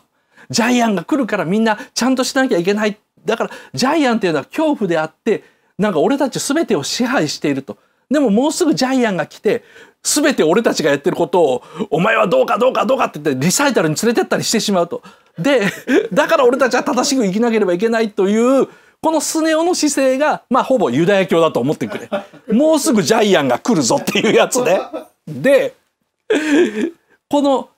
Speaker 1: ジャイアンが来るからみんなちゃんとしなきゃいけない。だからジャイアンっていうのは恐怖であって、なんか俺たち全てを支配していると。でももうすぐジャイアンが来て全て俺たちがやってることをお前はどうかどうかどうかって言ってリサイタルに連れてったりしてしまうと。でだから俺たちは正しく生きなければいけないというこのスネ夫の姿勢がまあほぼユダヤ教だと思ってくれ。もうすぐジャイアンが来るぞっていうやつね。でこの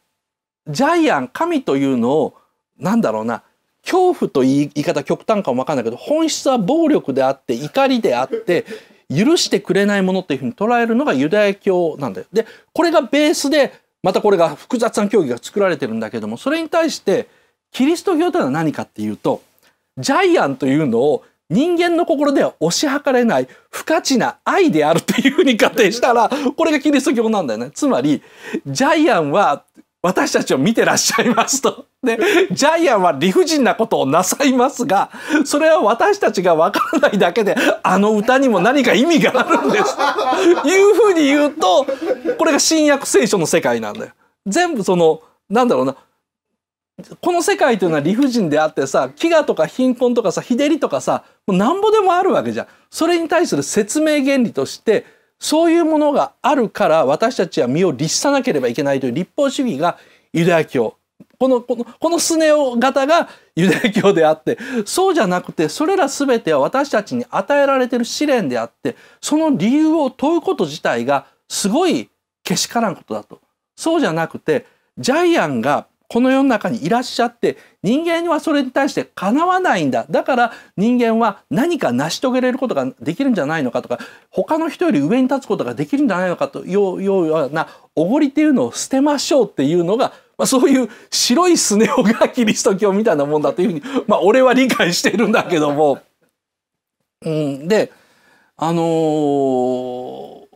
Speaker 1: ジャイアン神というのをなんだろうな恐怖という言い方極端かも分かんないけど本質は暴力であって怒りであって許してくれないものっていうふうに捉えるのがユダヤ教なんだよ。でこれがベースでまたこれが複雑な教義が作られてるんだけどもそれに対してキリスト教というのは何かっていうとジャイアンというのを人間の心では推し量れない不価値な愛であるっていうふうに仮定したらこれがキリスト教なんだよね。つまりジャイアンは私たちを見てらっしゃいますと。で、ジャイアンは理不尽なことをなさいますが、それは私たちがわからないだけで、あの歌にも何か意味があるんですというふうに言うと、これが新約聖書の世界なんだよ。全部その、なんだろうな、この世界というのは理不尽であってさ飢餓とか貧困とかさ日照りとかさもうなんぼでもあるわけじゃんそれに対する説明原理としてそういうものがあるから私たちは身を律さなければいけないという立法主義がユダヤ教このこのこのスネ夫型が ユダヤ教であってそうじゃなくてそれら全ては私たちに与えられてる試練であってその理由を問うこと自体がすごいけしからんことだと。そうじゃなくてジャイアンがこの世の中にいらっしゃって人間はそれに対してかなわないんだだから人間は何か成し遂げれることができるんじゃないのかとか他の人より上に立つことができるんじゃないのかというようなおごりっていうのを捨てましょうっていうのがまあ、そういう白いスネ夫がキリスト教みたいなもんだというふうに、まあ、俺は理解してるんだけども。うん、であのー、こ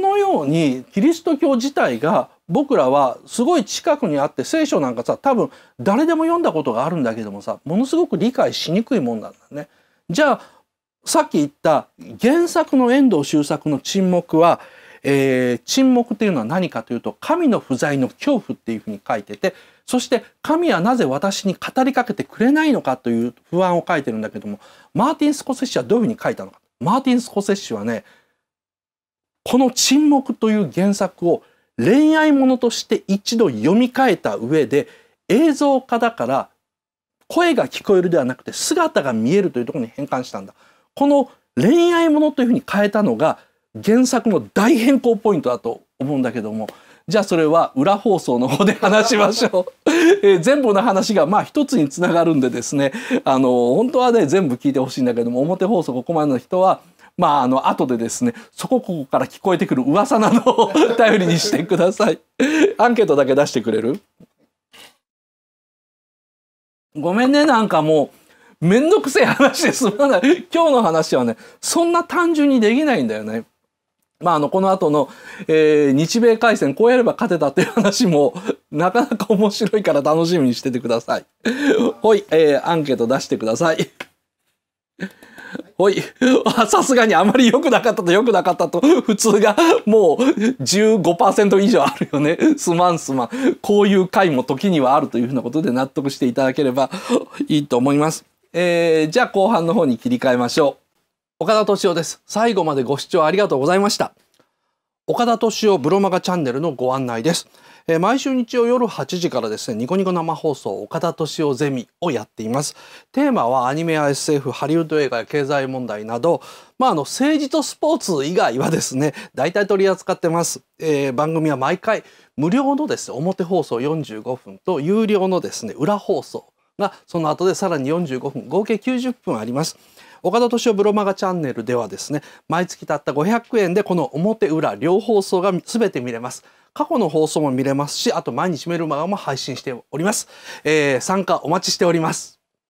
Speaker 1: のようにキリスト教自体が僕らはすごい近くにあって聖書なんかさ多分誰でも読んだことがあるんだけどもさものすごく理解しにくいもんなんだね。じゃあさっき言った原作の遠藤周作の沈黙は、えー、沈黙っていうのは何かというと神の不在の恐怖っていうふうに書いててそして神はなぜ私に語りかけてくれないのかという不安を書いてるんだけどもマーティン・スコセッシはどういうふうに書いたのかマーティン・スコセッシはねこの沈黙という原作を恋愛ものとして一度読み替えた上で映像化だから声が聞こえるではなくて姿が見えるというところに変換したんだ。この恋愛ものというふうに変えたのが原作の大変更ポイントだと思うんだけどもじゃあそれは裏放送の方で話しましょう。えー、全部の話がまあ一つにつながるんでですねあの本当はね全部聞いてほしいんだけども表放送ここまでの人はまああの後でですねそこここから聞こえてくる噂などを 頼りにしてくださいアンケートだけ出してくれるごめんねなんかもうめんどくせえ話ですまない今日の話はねそんな単純にできないんだよね。まあ、あのこの後の、えー、日米開戦こうやれば勝てたっていう話もなかなか面白いから楽しみにしててください。ほい、えー、アンケート出してください。おい、さすがにあまり良くなかったと良くなかったと、普通がもう15%以上あるよね。すまんすまん。こういう回も時にはあるというふうなことで納得していただければいいと思います。えー、じゃあ後半の方に切り替えましょう。岡田敏夫です。最後までご視聴ありがとうございました。岡田敏夫ブロマガチャンネルのご案内です。え毎週日曜夜8時からですねニコニコ生放送岡田敏夫ゼミをやっていますテーマはアニメや SF ハリウッド映画や経済問題などまあ、あの政治とスポーツ以外はですね大体取り扱ってます、えー、番組は毎回無料のですね表放送45分と有料のですね裏放送がその後でさらに45分合計90分あります岡田敏夫ブロマガチャンネルではですね、毎月たった500円でこの表裏両放送が全て見れます。過去の放送も見れますし、あと毎日メルマガも配信しております。えー、参加お待ちしております。